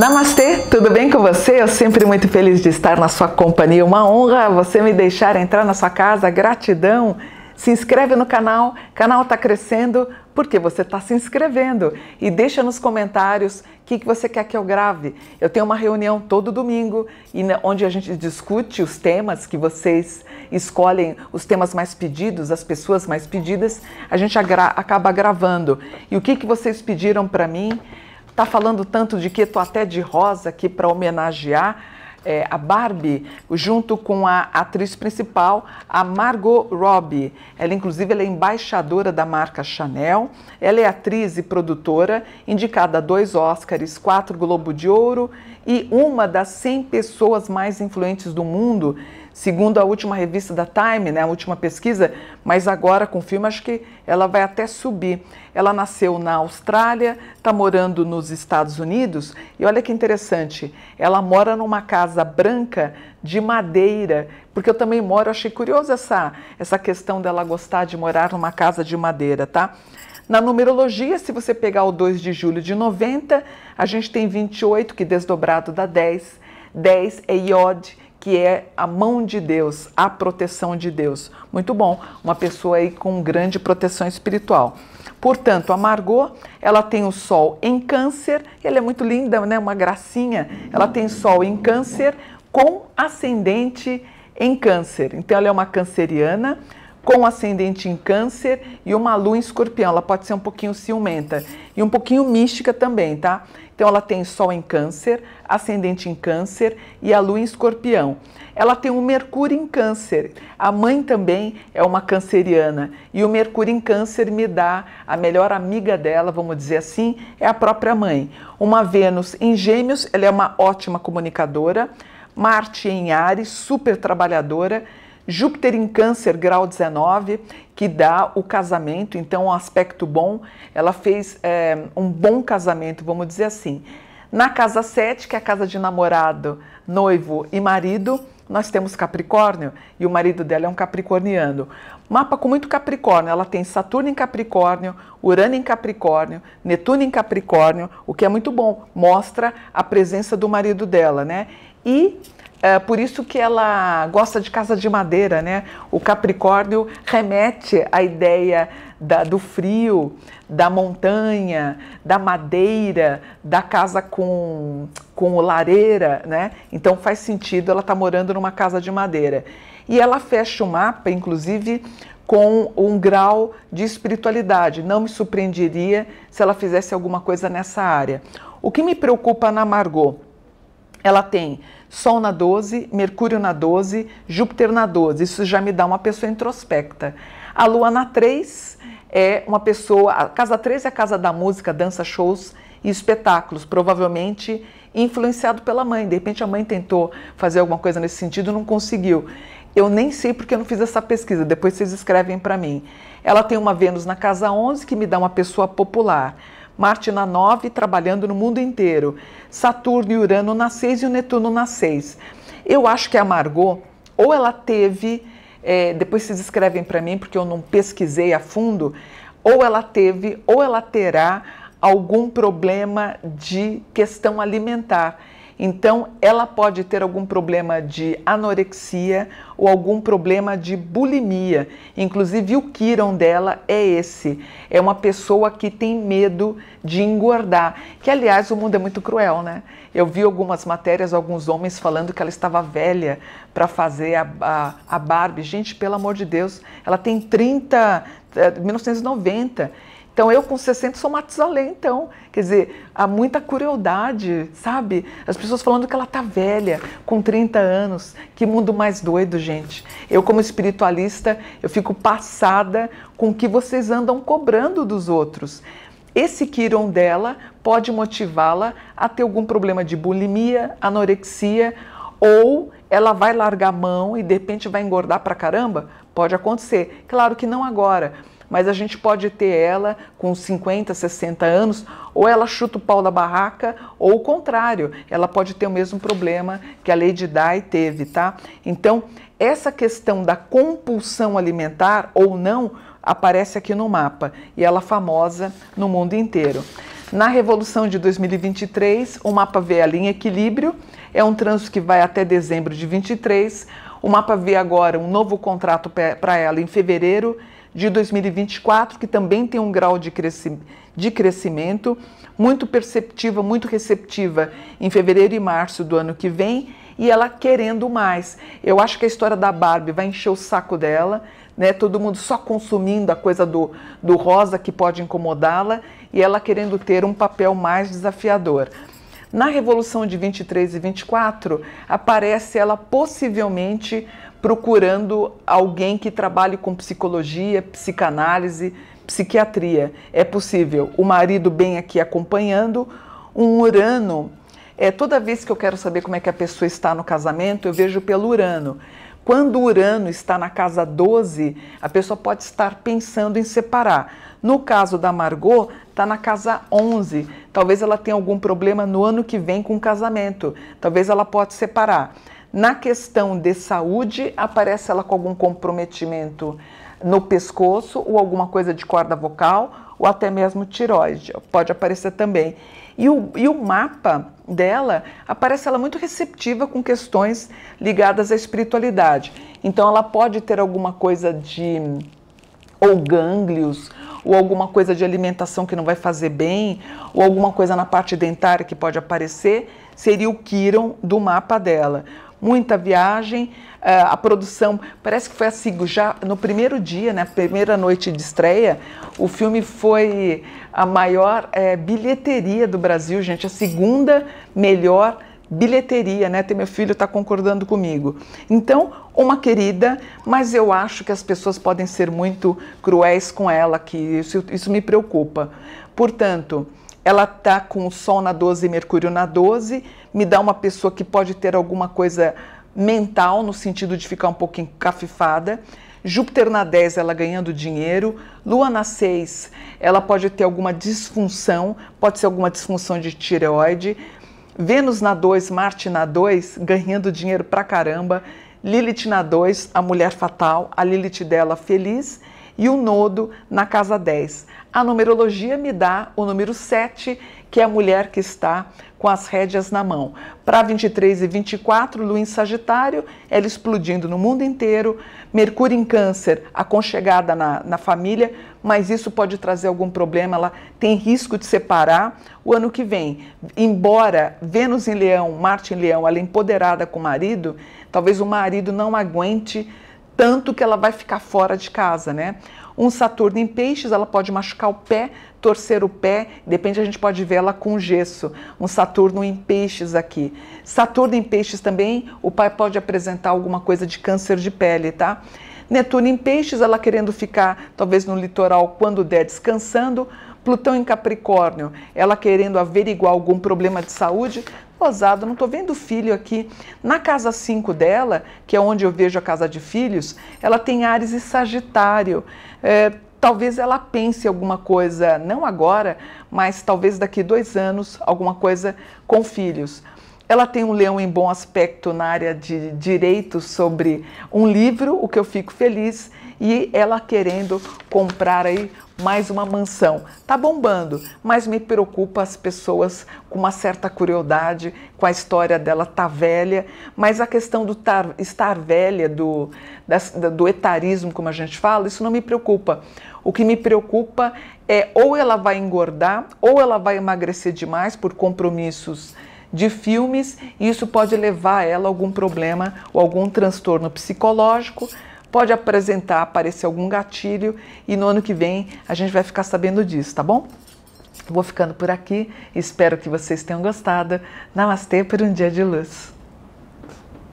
Namastê, tudo bem com você? Eu sempre muito feliz de estar na sua companhia. Uma honra você me deixar entrar na sua casa. Gratidão. Se inscreve no canal, o canal está crescendo porque você está se inscrevendo. E deixa nos comentários o que, que você quer que eu grave. Eu tenho uma reunião todo domingo e onde a gente discute os temas que vocês escolhem, os temas mais pedidos, as pessoas mais pedidas, a gente agra acaba gravando. E o que, que vocês pediram para mim? está falando tanto de que estou até de rosa aqui para homenagear é, a Barbie, junto com a atriz principal, a Margot Robbie. Ela, inclusive, ela é embaixadora da marca Chanel. Ela é atriz e produtora, indicada a dois Oscars, quatro Globo de Ouro e uma das 100 pessoas mais influentes do mundo, segundo a última revista da Time, né, a última pesquisa, mas agora confirma, acho que ela vai até subir. Ela nasceu na Austrália, está morando nos Estados Unidos, e olha que interessante, ela mora numa casa branca de madeira, porque eu também moro, achei curioso essa, essa questão dela gostar de morar numa casa de madeira, tá? Na numerologia, se você pegar o 2 de julho de 90, a gente tem 28, que desdobrado dá 10. 10 é iod, que é a mão de Deus, a proteção de Deus. Muito bom, uma pessoa aí com grande proteção espiritual. Portanto, a Margot, ela tem o sol em câncer, ela é muito linda, né? Uma gracinha. Ela tem sol em câncer com ascendente em câncer. Então ela é uma canceriana com ascendente em câncer e uma lua em escorpião. Ela pode ser um pouquinho ciumenta e um pouquinho mística também, tá? Então ela tem Sol em Câncer, Ascendente em Câncer e a Lua em Escorpião. Ela tem um Mercúrio em Câncer. A mãe também é uma canceriana e o Mercúrio em Câncer me dá a melhor amiga dela, vamos dizer assim, é a própria mãe. Uma Vênus em Gêmeos, ela é uma ótima comunicadora. Marte em Ares, super trabalhadora, Júpiter em Câncer, grau 19, que dá o casamento, então, um aspecto bom. Ela fez é, um bom casamento, vamos dizer assim. Na casa 7, que é a casa de namorado, noivo e marido, nós temos Capricórnio e o marido dela é um capricorniano. Mapa com muito Capricórnio, ela tem Saturno em Capricórnio, Urano em Capricórnio, Netuno em Capricórnio, o que é muito bom, mostra a presença do marido dela, né? E é por isso que ela gosta de casa de madeira, né? O Capricórnio remete à ideia da, do frio, da montanha, da madeira, da casa com, com lareira, né? Então faz sentido ela estar tá morando numa casa de madeira. E ela fecha o mapa, inclusive, com um grau de espiritualidade. Não me surpreenderia se ela fizesse alguma coisa nessa área. O que me preocupa na Margot? ela tem Sol na 12, Mercúrio na 12, Júpiter na 12. Isso já me dá uma pessoa introspecta. A Lua na 3 é uma pessoa. A casa 3 é a casa da música, dança, shows e espetáculos, provavelmente influenciado pela mãe. De repente a mãe tentou fazer alguma coisa nesse sentido, não conseguiu. Eu nem sei porque eu não fiz essa pesquisa, depois vocês escrevem para mim. Ela tem uma Vênus na casa 11 que me dá uma pessoa popular. Marte na 9, trabalhando no mundo inteiro. Saturno e Urano na 6 e o Netuno na 6. Eu acho que a Margot, ou ela teve, é, depois vocês escrevem para mim, porque eu não pesquisei a fundo, ou ela teve, ou ela terá algum problema de questão alimentar então, ela pode ter algum problema de anorexia ou algum problema de bulimia. Inclusive, o Kiron dela é esse. É uma pessoa que tem medo de engordar. Que, aliás, o mundo é muito cruel, né? Eu vi algumas matérias, alguns homens falando que ela estava velha para fazer a, a, a Barbie. Gente, pelo amor de Deus, ela tem 30, 1990 eh, então eu com 60 sou Matusalém, então. Quer dizer, há muita crueldade, sabe? As pessoas falando que ela tá velha, com 30 anos. Que mundo mais doido, gente. Eu como espiritualista, eu fico passada com o que vocês andam cobrando dos outros. Esse Kiron dela pode motivá-la a ter algum problema de bulimia, anorexia ou ela vai largar a mão e de repente vai engordar pra caramba? Pode acontecer. Claro que não agora, mas a gente pode ter ela com 50, 60 anos, ou ela chuta o pau da barraca, ou o contrário, ela pode ter o mesmo problema que a Lady Di teve, tá? Então, essa questão da compulsão alimentar ou não aparece aqui no mapa e ela é famosa no mundo inteiro. Na revolução de 2023, o mapa vê ela em equilíbrio, é um trânsito que vai até dezembro de 23. O mapa vê agora um novo contrato para ela em fevereiro de 2024, que também tem um grau de, cresci de crescimento, muito perceptiva, muito receptiva em fevereiro e março do ano que vem, e ela querendo mais. Eu acho que a história da Barbie vai encher o saco dela, né? Todo mundo só consumindo a coisa do, do rosa que pode incomodá-la e ela querendo ter um papel mais desafiador. Na Revolução de 23 e 24, aparece ela possivelmente procurando alguém que trabalhe com psicologia, psicanálise, psiquiatria. É possível o marido bem aqui acompanhando, um Urano. É, toda vez que eu quero saber como é que a pessoa está no casamento, eu vejo pelo Urano. Quando o Urano está na casa 12, a pessoa pode estar pensando em separar. No caso da Margot, está na casa 11. Talvez ela tenha algum problema no ano que vem com o casamento. Talvez ela pode separar. Na questão de saúde, aparece ela com algum comprometimento no pescoço ou alguma coisa de corda vocal ou até mesmo tiroide, pode aparecer também. E o, e o mapa dela aparece ela muito receptiva com questões ligadas à espiritualidade. Então ela pode ter alguma coisa de ou gânglios, ou alguma coisa de alimentação que não vai fazer bem, ou alguma coisa na parte dentária que pode aparecer, seria o Quiron do mapa dela muita viagem, eh, a produção, parece que foi assim, já no primeiro dia, na né, primeira noite de estreia, o filme foi a maior é, bilheteria do Brasil, gente, a segunda melhor bilheteria, né? Tem meu filho está concordando comigo. Então, uma querida, mas eu acho que as pessoas podem ser muito cruéis com ela, que isso, isso me preocupa. Portanto, ela tá com o Sol na 12 e Mercúrio na 12, me dá uma pessoa que pode ter alguma coisa mental, no sentido de ficar um pouquinho encafifada. Júpiter na 10, ela ganhando dinheiro. Lua na 6, ela pode ter alguma disfunção, pode ser alguma disfunção de tireoide. Vênus na 2, Marte na 2, ganhando dinheiro pra caramba. Lilith na 2, a mulher fatal, a Lilith dela feliz e o nodo na casa 10. A numerologia me dá o número 7, que é a mulher que está com as rédeas na mão. Para 23 e 24, Lua em Sagitário, ela explodindo no mundo inteiro, Mercúrio em Câncer, aconchegada na, na família, mas isso pode trazer algum problema, ela tem risco de separar o ano que vem. Embora Vênus em Leão, Marte em Leão, ela é empoderada com o marido, talvez o marido não aguente tanto que ela vai ficar fora de casa, né? Um Saturno em peixes, ela pode machucar o pé, torcer o pé, depende, a gente pode ver ela com gesso. Um Saturno em peixes aqui. Saturno em peixes também, o pai pode apresentar alguma coisa de câncer de pele, tá? Netuno em peixes, ela querendo ficar talvez no litoral quando der descansando. Plutão em Capricórnio, ela querendo averiguar algum problema de saúde, ousado, não estou vendo filho aqui. Na casa 5 dela, que é onde eu vejo a casa de filhos, ela tem Ares e Sagitário. É, talvez ela pense alguma coisa, não agora, mas talvez daqui dois anos, alguma coisa com filhos. Ela tem um leão em bom aspecto na área de direito sobre um livro, o que eu fico feliz e ela querendo comprar aí mais uma mansão. Tá bombando, mas me preocupa as pessoas com uma certa curiosidade com a história dela tá velha, mas a questão do tar, estar velha, do, do etarismo, como a gente fala, isso não me preocupa. O que me preocupa é ou ela vai engordar ou ela vai emagrecer demais por compromissos de filmes e isso pode levar a ela a algum problema ou algum transtorno psicológico pode apresentar, aparecer algum gatilho e no ano que vem a gente vai ficar sabendo disso, tá bom? Vou ficando por aqui, espero que vocês tenham gostado. Namastê por um dia de luz.